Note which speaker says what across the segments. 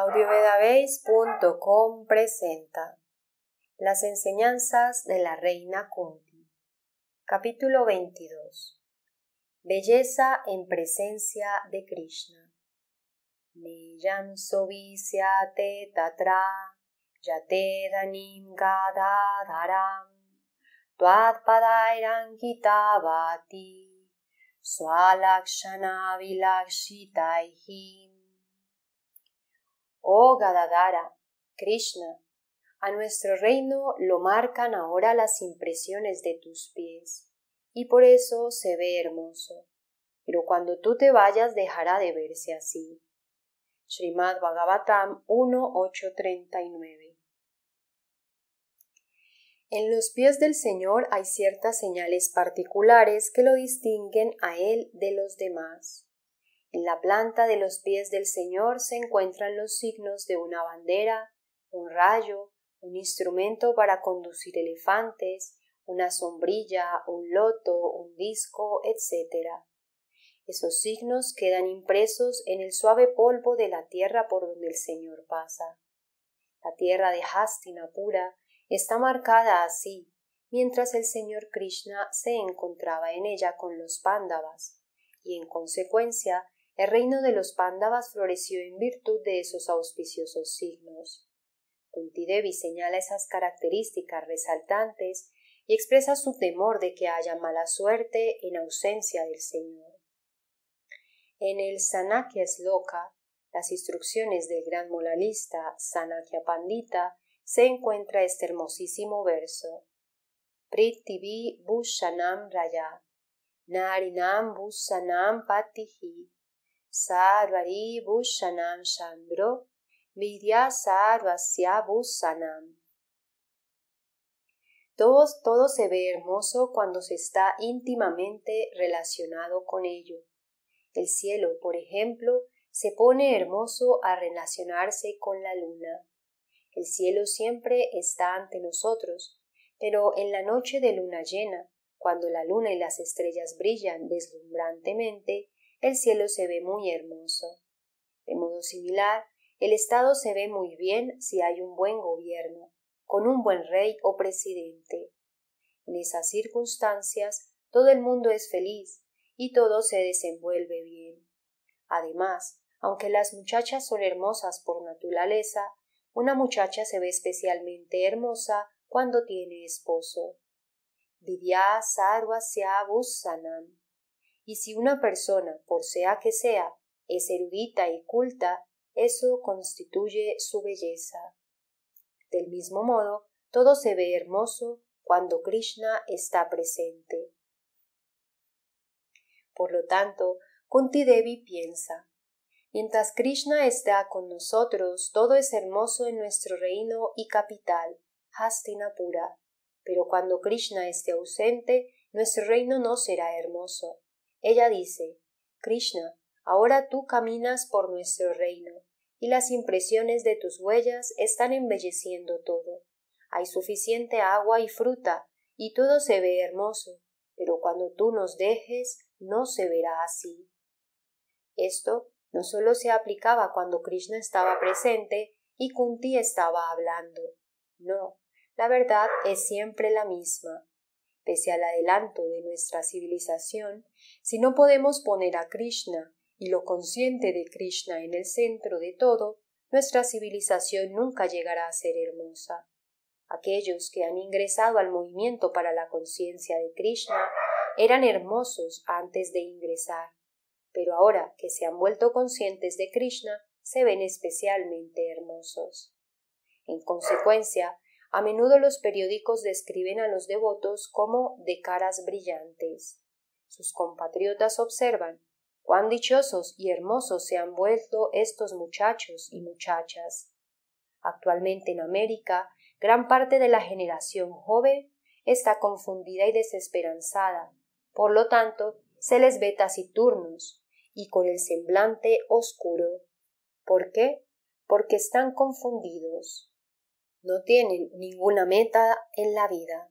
Speaker 1: audiovedabase.com presenta Las enseñanzas de la Reina Kunti. Capítulo 22. Belleza en presencia de Krishna. Neyam sovisyate tatra yate danim gadadharam tuad padairangitabati swalakshana oh Gadadara, Krishna, a nuestro reino lo marcan ahora las impresiones de tus pies, y por eso se ve hermoso. Pero cuando tú te vayas dejará de verse así. Srimad Bhagavatam 1.839 En los pies del Señor hay ciertas señales particulares que lo distinguen a Él de los demás. En la planta de los pies del Señor se encuentran los signos de una bandera, un rayo, un instrumento para conducir elefantes, una sombrilla, un loto, un disco, etc. Esos signos quedan impresos en el suave polvo de la tierra por donde el Señor pasa. La tierra de Hastinapura está marcada así, mientras el señor Krishna se encontraba en ella con los pándavas, y en consecuencia el reino de los Pándavas floreció en virtud de esos auspiciosos signos. Kuntidevi señala esas características resaltantes y expresa su temor de que haya mala suerte en ausencia del Señor. En el Sanakya Sloka, las instrucciones del gran moralista Sanakya Pandita, se encuentra este hermosísimo verso. Prithivi Bhushanam Raya Narinam Bhushanam Patihi sarvari bhushanam Shandro vidya sarvasya Todo, todo se ve hermoso cuando se está íntimamente relacionado con ello. El cielo, por ejemplo, se pone hermoso al relacionarse con la luna. El cielo siempre está ante nosotros, pero en la noche de luna llena, cuando la luna y las estrellas brillan deslumbrantemente, el cielo se ve muy hermoso. De modo similar, el Estado se ve muy bien si hay un buen gobierno, con un buen rey o presidente. En esas circunstancias todo el mundo es feliz y todo se desenvuelve bien. Además, aunque las muchachas son hermosas por naturaleza, una muchacha se ve especialmente hermosa cuando tiene esposo. Vidya y si una persona, por sea que sea, es erudita y culta, eso constituye su belleza. Del mismo modo, todo se ve hermoso cuando Krishna está presente. Por lo tanto, Kunti piensa, mientras Krishna está con nosotros, todo es hermoso en nuestro reino y capital, Hastinapura, pero cuando Krishna esté ausente, nuestro reino no será hermoso. Ella dice Krishna, ahora tú caminas por nuestro reino, y las impresiones de tus huellas están embelleciendo todo. Hay suficiente agua y fruta, y todo se ve hermoso, pero cuando tú nos dejes, no se verá así. Esto no solo se aplicaba cuando Krishna estaba presente y Kunti estaba hablando. No, la verdad es siempre la misma pese al adelanto de nuestra civilización, si no podemos poner a Krishna y lo consciente de Krishna en el centro de todo, nuestra civilización nunca llegará a ser hermosa. Aquellos que han ingresado al movimiento para la conciencia de Krishna eran hermosos antes de ingresar, pero ahora que se han vuelto conscientes de Krishna, se ven especialmente hermosos. En consecuencia, a menudo los periódicos describen a los devotos como de caras brillantes. Sus compatriotas observan cuán dichosos y hermosos se han vuelto estos muchachos y muchachas. Actualmente en América, gran parte de la generación joven está confundida y desesperanzada, por lo tanto, se les ve taciturnos y con el semblante oscuro. ¿Por qué? Porque están confundidos no tienen ninguna meta en la vida.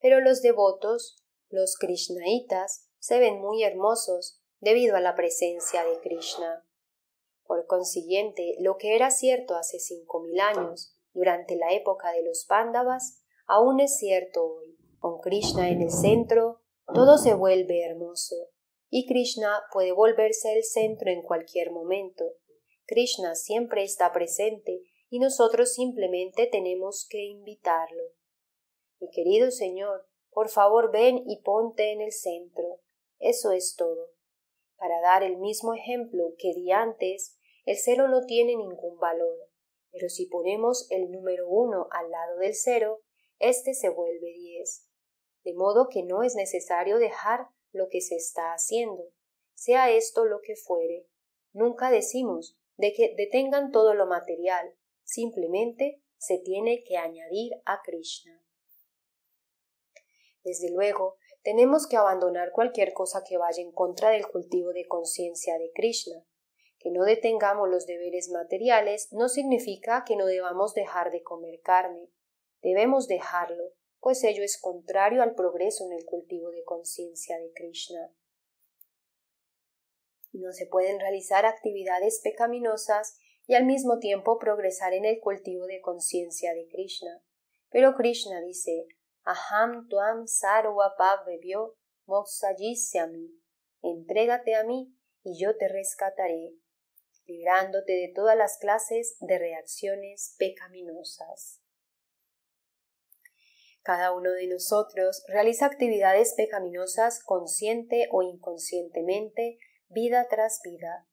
Speaker 1: Pero los devotos, los krishnaitas, se ven muy hermosos debido a la presencia de Krishna. Por consiguiente, lo que era cierto hace cinco mil años, durante la época de los Pándavas, aún es cierto hoy. Con Krishna en el centro, todo se vuelve hermoso, y Krishna puede volverse el centro en cualquier momento. Krishna siempre está presente y nosotros simplemente tenemos que invitarlo. Mi querido Señor, por favor ven y ponte en el centro. Eso es todo. Para dar el mismo ejemplo que di antes, el cero no tiene ningún valor, pero si ponemos el número uno al lado del cero, este se vuelve diez. De modo que no es necesario dejar lo que se está haciendo, sea esto lo que fuere. Nunca decimos de que detengan todo lo material, Simplemente se tiene que añadir a Krishna. Desde luego, tenemos que abandonar cualquier cosa que vaya en contra del cultivo de conciencia de Krishna. Que no detengamos los deberes materiales no significa que no debamos dejar de comer carne. Debemos dejarlo, pues ello es contrario al progreso en el cultivo de conciencia de Krishna. No se pueden realizar actividades pecaminosas y al mismo tiempo progresar en el cultivo de conciencia de Krishna. Pero Krishna dice Aham tuam sarvapavebhyo mí, Entrégate a mí y yo te rescataré, librándote de todas las clases de reacciones pecaminosas. Cada uno de nosotros realiza actividades pecaminosas consciente o inconscientemente, vida tras vida.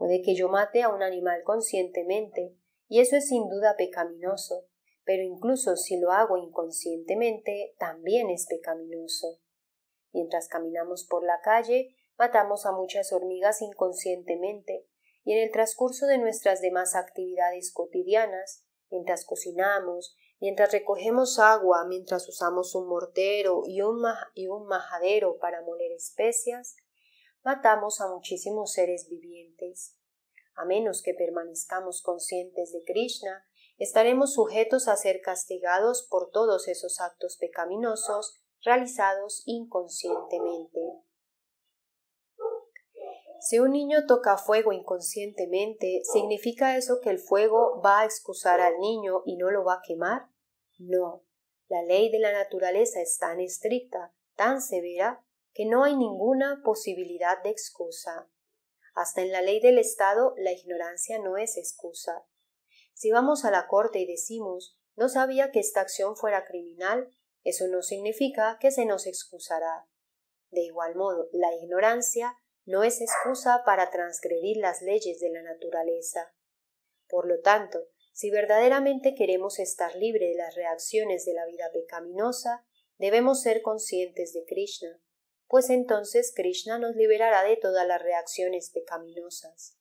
Speaker 1: Puede que yo mate a un animal conscientemente, y eso es sin duda pecaminoso, pero incluso si lo hago inconscientemente, también es pecaminoso. Mientras caminamos por la calle, matamos a muchas hormigas inconscientemente, y en el transcurso de nuestras demás actividades cotidianas, mientras cocinamos, mientras recogemos agua, mientras usamos un mortero y un, y un majadero para moler especias, matamos a muchísimos seres vivientes. A menos que permanezcamos conscientes de Krishna, estaremos sujetos a ser castigados por todos esos actos pecaminosos realizados inconscientemente. Si un niño toca fuego inconscientemente, ¿significa eso que el fuego va a excusar al niño y no lo va a quemar? No. La ley de la naturaleza es tan estricta, tan severa, que no hay ninguna posibilidad de excusa. Hasta en la ley del Estado la ignorancia no es excusa. Si vamos a la corte y decimos no sabía que esta acción fuera criminal, eso no significa que se nos excusará. De igual modo, la ignorancia no es excusa para transgredir las leyes de la naturaleza. Por lo tanto, si verdaderamente queremos estar libre de las reacciones de la vida pecaminosa, debemos ser conscientes de Krishna, pues entonces Krishna nos liberará de todas las reacciones pecaminosas.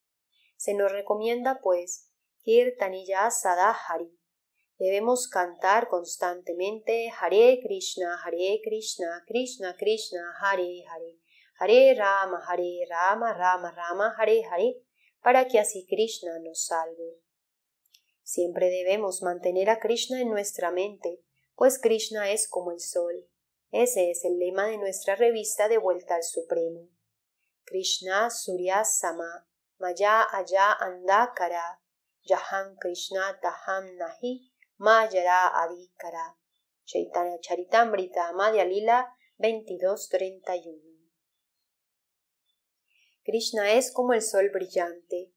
Speaker 1: Se nos recomienda, pues, Kirtaniya Sadahari. Debemos cantar constantemente Hare Krishna, Hare Krishna, Krishna Krishna, Hare Hare, Hare Rama, Hare Rama, Rama Rama, Hare Hare, para que así Krishna nos salve. Siempre debemos mantener a Krishna en nuestra mente, pues Krishna es como el sol, ese es el lema de nuestra revista De Vuelta al Supremo. Krishna Surya Sama Maya Aya Andakara Yaham Krishna Taham Nahi Mayara Adikara Chaitanya Charitamrita Madhya Lila 2231 Krishna es como el sol brillante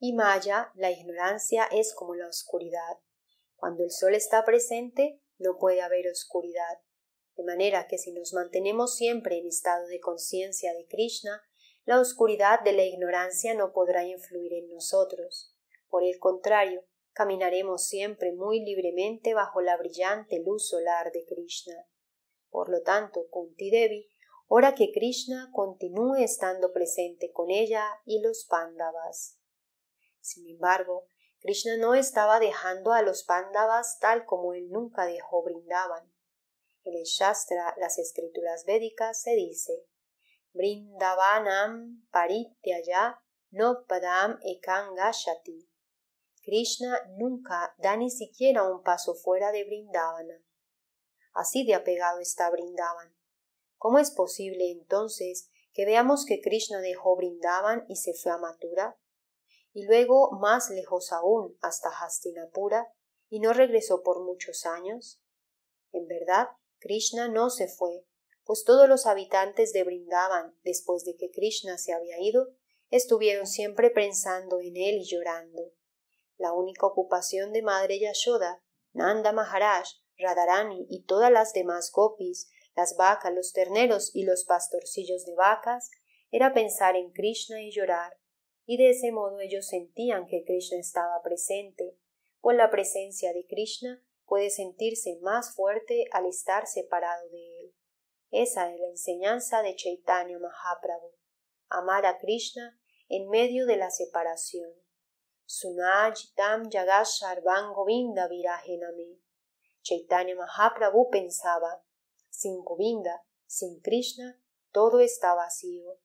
Speaker 1: y Maya, la ignorancia, es como la oscuridad. Cuando el sol está presente, no puede haber oscuridad. De manera que si nos mantenemos siempre en estado de conciencia de Krishna, la oscuridad de la ignorancia no podrá influir en nosotros. Por el contrario, caminaremos siempre muy libremente bajo la brillante luz solar de Krishna. Por lo tanto, Kunti Devi ora que Krishna continúe estando presente con ella y los Pandavas. Sin embargo, Krishna no estaba dejando a los Pandavas tal como él nunca dejó brindaban. En el Shastra, las escrituras védicas, se dice Vrindavanam parityaya no padam ekangashati. Krishna nunca da ni siquiera un paso fuera de Vrindavana. Así de apegado está Brindavan. ¿Cómo es posible entonces que veamos que Krishna dejó Brindavan y se fue a matura Y luego más lejos aún hasta Hastinapura y no regresó por muchos años. En verdad, Krishna no se fue, pues todos los habitantes de Brindavan, después de que Krishna se había ido, estuvieron siempre pensando en él y llorando. La única ocupación de Madre Yashoda, Nanda Maharaj, Radharani y todas las demás gopis, las vacas, los terneros y los pastorcillos de vacas, era pensar en Krishna y llorar, y de ese modo ellos sentían que Krishna estaba presente, en la presencia de Krishna puede sentirse más fuerte al estar separado de él. Esa es la enseñanza de Chaitanya Mahaprabhu. Amar a Krishna en medio de la separación. Sunajitam Yagasharvan Govinda virajename. Chaitanya Mahaprabhu pensaba, sin Govinda, sin Krishna, todo está vacío.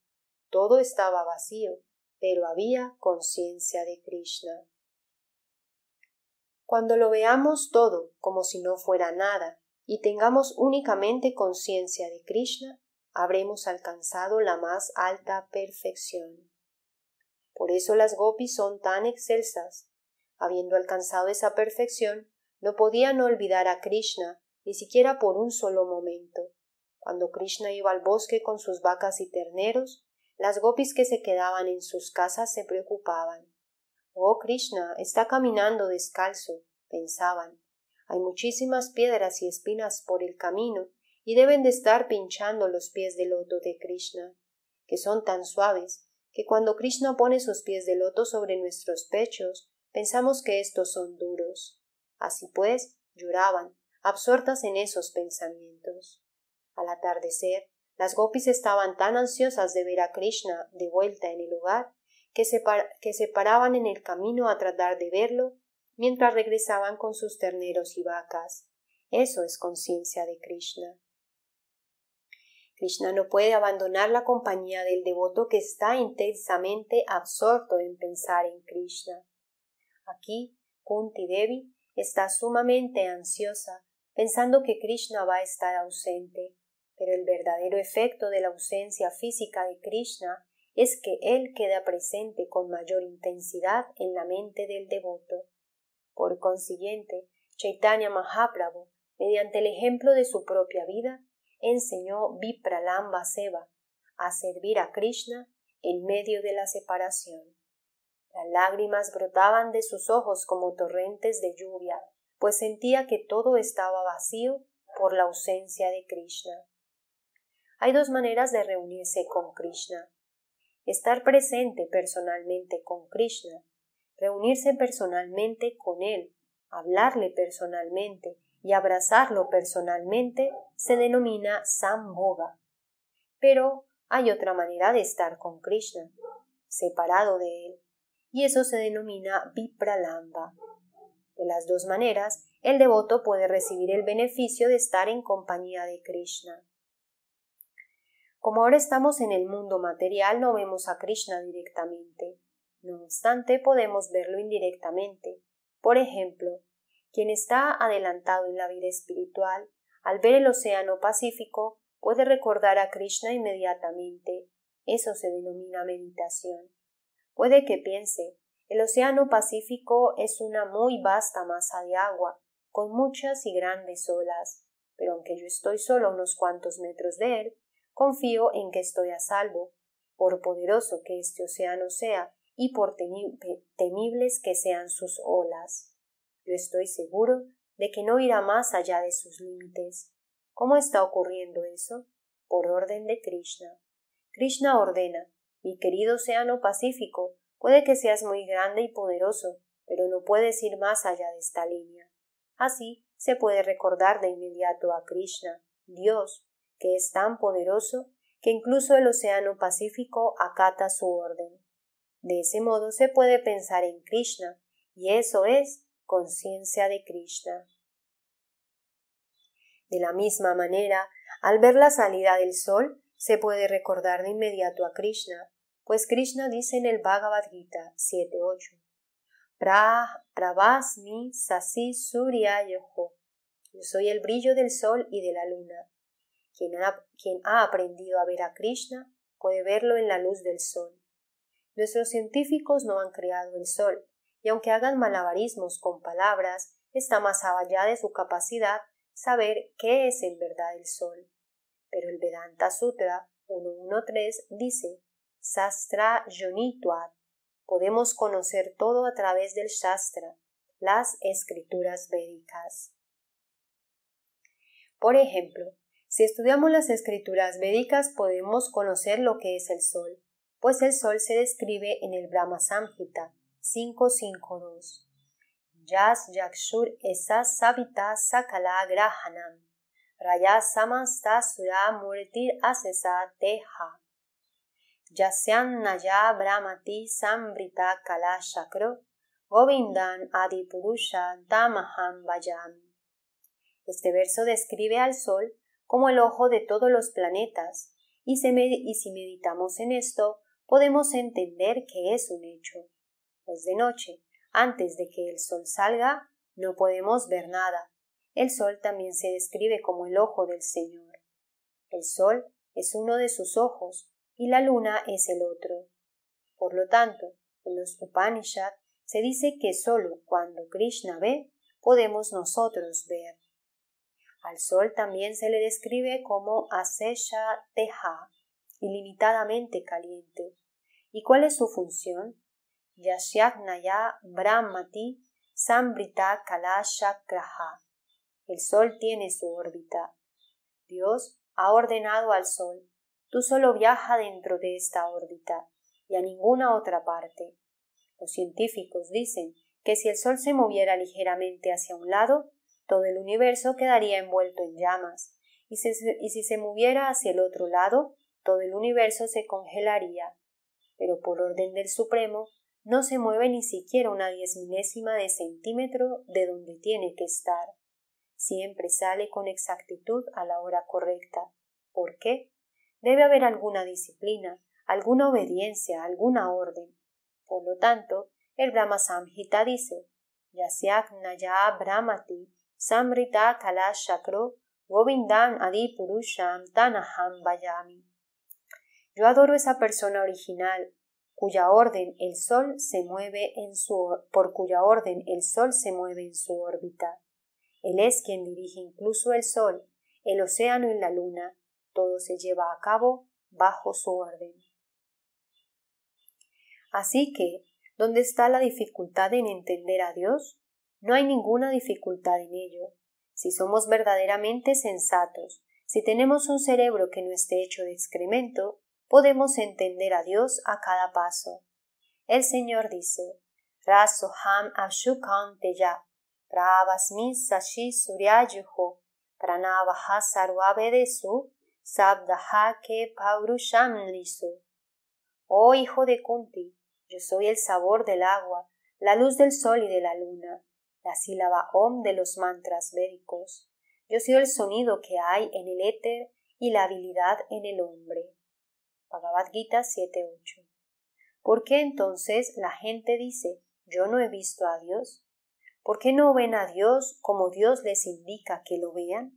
Speaker 1: Todo estaba vacío, pero había conciencia de Krishna. Cuando lo veamos todo como si no fuera nada y tengamos únicamente conciencia de Krishna, habremos alcanzado la más alta perfección. Por eso las gopis son tan excelsas. Habiendo alcanzado esa perfección, no podían olvidar a Krishna ni siquiera por un solo momento. Cuando Krishna iba al bosque con sus vacas y terneros, las gopis que se quedaban en sus casas se preocupaban. Oh Krishna, está caminando descalzo, pensaban. Hay muchísimas piedras y espinas por el camino, y deben de estar pinchando los pies de loto de Krishna, que son tan suaves, que cuando Krishna pone sus pies de loto sobre nuestros pechos, pensamos que estos son duros. Así pues, lloraban, absortas en esos pensamientos. Al atardecer, las gopis estaban tan ansiosas de ver a Krishna de vuelta en el lugar que se, paraban en el camino a tratar de verlo mientras regresaban con sus terneros y vacas. Eso es conciencia de Krishna. Krishna no puede abandonar la compañía del devoto que está intensamente absorto en pensar en Krishna. Aquí, Kunti Devi está sumamente ansiosa, pensando que Krishna va a estar ausente, pero el verdadero efecto de la ausencia física de Krishna es que él queda presente con mayor intensidad en la mente del devoto. Por consiguiente, Chaitanya Mahaprabhu, mediante el ejemplo de su propia vida, enseñó Vipralamba Seva a servir a Krishna en medio de la separación. Las lágrimas brotaban de sus ojos como torrentes de lluvia, pues sentía que todo estaba vacío por la ausencia de Krishna. Hay dos maneras de reunirse con Krishna estar presente personalmente con Krishna, reunirse personalmente con Él, hablarle personalmente y abrazarlo personalmente se denomina Sambhoga. Pero hay otra manera de estar con Krishna, separado de Él, y eso se denomina Vipralamba. De las dos maneras, el devoto puede recibir el beneficio de estar en compañía de Krishna. Como ahora estamos en el mundo material, no vemos a Krishna directamente. No obstante, podemos verlo indirectamente. Por ejemplo, quien está adelantado en la vida espiritual, al ver el océano Pacífico, puede recordar a Krishna inmediatamente. Eso se denomina meditación. Puede que piense, el océano Pacífico es una muy vasta masa de agua, con muchas y grandes olas, pero aunque yo estoy solo a unos cuantos metros de él, Confío en que estoy a salvo, por poderoso que este océano sea y por temibles que sean sus olas. Yo estoy seguro de que no irá más allá de sus límites. ¿Cómo está ocurriendo eso? Por orden de Krishna. Krishna ordena, mi querido océano Pacífico, puede que seas muy grande y poderoso, pero no puedes ir más allá de esta línea. Así se puede recordar de inmediato a Krishna, Dios, que es tan poderoso que incluso el Océano Pacífico acata su orden. De ese modo se puede pensar en Krishna, y eso es conciencia de Krishna. De la misma manera, al ver la salida del sol, se puede recordar de inmediato a Krishna, pues Krishna dice en el Bhagavad Gita 7.8 Pravasmi Sasi Surya Yo soy el brillo del sol y de la luna. Quien ha, aprendido a ver a Krishna puede verlo en la luz del sol. Nuestros científicos no han creado el sol, y aunque hagan malabarismos con palabras, está más allá de su capacidad saber qué es en verdad el sol. Pero el Vedanta Sutra 1.1.3 dice Sastra Podemos conocer todo a través del Shastra, las escrituras védicas. Por ejemplo, si estudiamos las escrituras védicas podemos conocer lo que es el sol, pues el sol se describe en el Brahma Samhita 552. Yas Yakshur Esa Sabita Sakala Grahanam Raya Samasta Sura Murtir Asesa teha, Yasyan Naya Brahmati Sambrita Kala Shakro Govindan Adipurusha Tamaham bajam. Este verso describe al sol como el ojo de todos los planetas, y, si meditamos en esto, podemos entender que es un hecho. Pues de noche, antes de que el sol salga, no podemos ver nada. El sol también se describe como el ojo del Señor. El sol es uno de sus ojos y la luna es el otro. Por lo tanto, en los Upanishad se dice que sólo cuando Krishna ve, podemos nosotros ver. Al sol también se le describe como asesha teja, ilimitadamente caliente. ¿Y cuál es su función? Yashyaknaya Brahmati Sambrita kalasha Kraha. El sol tiene su órbita. Dios ha ordenado al sol, tú solo viaja dentro de esta órbita y a ninguna otra parte. Los científicos dicen que si el sol se moviera ligeramente hacia un lado, todo el universo quedaría envuelto en llamas, y si, se moviera hacia el otro lado, todo el universo se congelaría. Pero por orden del Supremo, no se mueve ni siquiera una diezminésima de centímetro de donde tiene que estar. Siempre sale con exactitud a la hora correcta. ¿Por qué? Debe haber alguna disciplina, alguna obediencia, alguna orden. Por lo tanto, el Brahma Samhita dice, Brahmati Samrita Govindan Adi Purusham Tanaham bayami. Yo adoro esa persona original, cuya orden el sol se mueve en su, por cuya orden el sol se mueve en su órbita. Él es quien dirige incluso el sol, el océano y la luna. Todo se lleva a cabo bajo su orden. Así que, ¿dónde está la dificultad en entender a Dios? No hay ninguna dificultad en ello. Si somos verdaderamente sensatos, si tenemos un cerebro que no esté hecho de excremento, podemos entender a Dios a cada paso. El Señor dice, Rasoham Sashi Ke Oh hijo de Kunti, yo soy el sabor del agua, la luz del sol y de la luna la sílaba om de los mantras védicos. Yo soy el sonido que hay en el éter y la habilidad en el hombre. Bhagavad Gita 7.8. ¿Por qué entonces la gente dice yo no he visto a Dios? ¿Por qué no ven a Dios como Dios les indica que lo vean?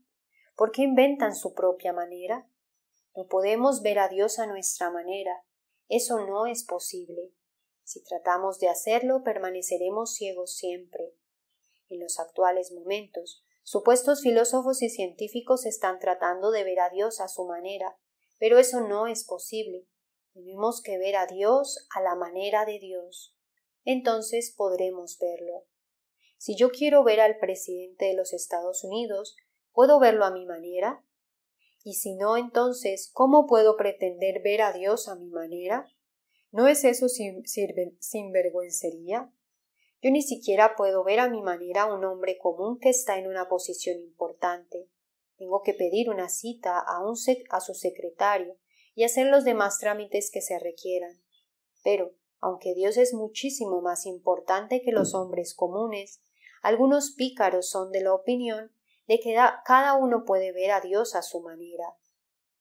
Speaker 1: ¿Por qué inventan su propia manera? No podemos ver a Dios a nuestra manera. Eso no es posible. Si tratamos de hacerlo, permaneceremos ciegos siempre en los actuales momentos. Supuestos filósofos y científicos están tratando de ver a Dios a su manera, pero eso no es posible. Tenemos que ver a Dios a la manera de Dios. Entonces podremos verlo. Si yo quiero ver al presidente de los Estados Unidos, ¿puedo verlo a mi manera? Y si no, entonces, ¿cómo puedo pretender ver a Dios a mi manera? ¿No es eso sin, vergüencería? Yo ni siquiera puedo ver a mi manera a un hombre común que está en una posición importante. Tengo que pedir una cita a, un a su secretario y hacer los demás trámites que se requieran. Pero, aunque Dios es muchísimo más importante que los hombres comunes, algunos pícaros son de la opinión de que cada uno puede ver a Dios a su manera.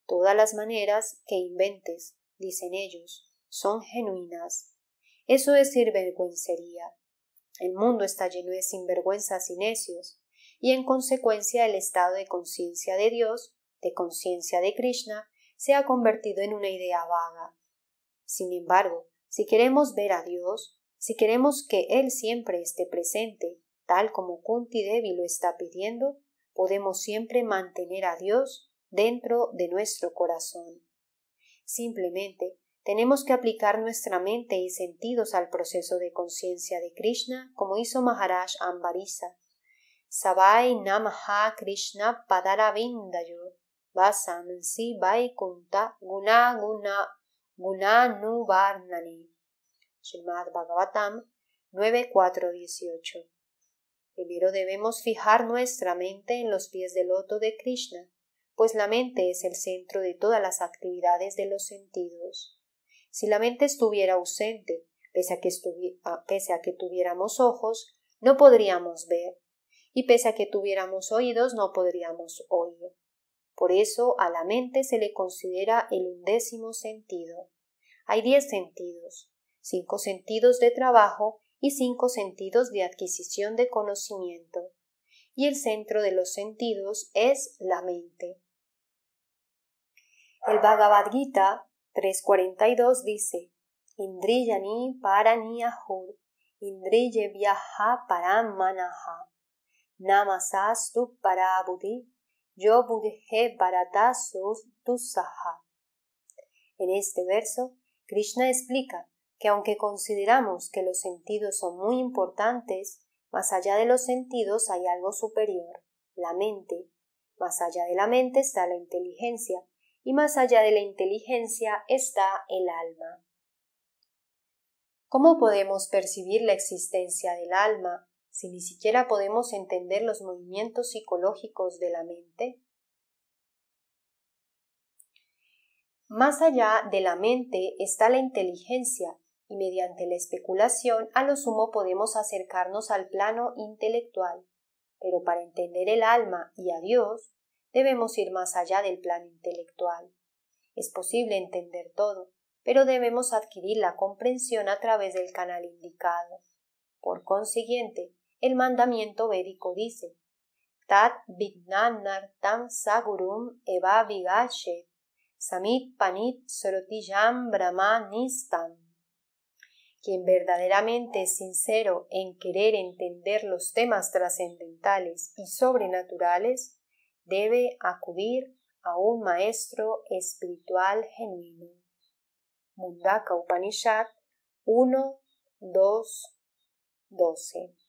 Speaker 1: Todas las maneras que inventes, dicen ellos, son genuinas. Eso es sinvergüencería. El mundo está lleno de sinvergüenzas y necios, y en consecuencia el estado de conciencia de Dios, de conciencia de Krishna, se ha convertido en una idea vaga. Sin embargo, si queremos ver a Dios, si queremos que Él siempre esté presente, tal como Kunti Devi lo está pidiendo, podemos siempre mantener a Dios dentro de nuestro corazón. Simplemente tenemos que aplicar nuestra mente y sentidos al proceso de conciencia de Krishna, como hizo Maharaj Ambarisa. Sabai Namaha Krishna Padaravindayo Vasamsi kunta Guna Guna guna varnani. Srimad Bhagavatam 9418. Primero debemos fijar nuestra mente en los pies del loto de Krishna, pues la mente es el centro de todas las actividades de los sentidos. Si la mente estuviera ausente, pese a que, ah, pese a que tuviéramos ojos, no podríamos ver, y pese a que tuviéramos oídos, no podríamos oír. Por eso a la mente se le considera el undécimo sentido. Hay diez sentidos, cinco sentidos de trabajo y cinco sentidos de adquisición de conocimiento. Y el centro de los sentidos es la mente. El Bhagavad Gita 3.42 dice, Indriyani ahur Indriye viaja paramanaha, para parabudi, yo budhe tu saha En este verso, Krishna explica que aunque consideramos que los sentidos son muy importantes, más allá de los sentidos hay algo superior, la mente. Más allá de la mente está la inteligencia, y más allá de la inteligencia está el alma. ¿Cómo podemos percibir la existencia del alma si ni siquiera podemos entender los movimientos psicológicos de la mente? Más allá de la mente está la inteligencia, y mediante la especulación a lo sumo podemos acercarnos al plano intelectual. Pero para entender el alma y a Dios, Debemos ir más allá del plano intelectual. Es posible entender todo, pero debemos adquirir la comprensión a través del canal indicado. Por consiguiente, el mandamiento védico dice Tat vignanartam sagurum eva vigashe samit panit sorotijam brahmanistam. Quien verdaderamente es sincero en querer entender los temas trascendentales y sobrenaturales, debe acudir a un maestro espiritual genuino. Mundaka Upanishad 1, 2, 12.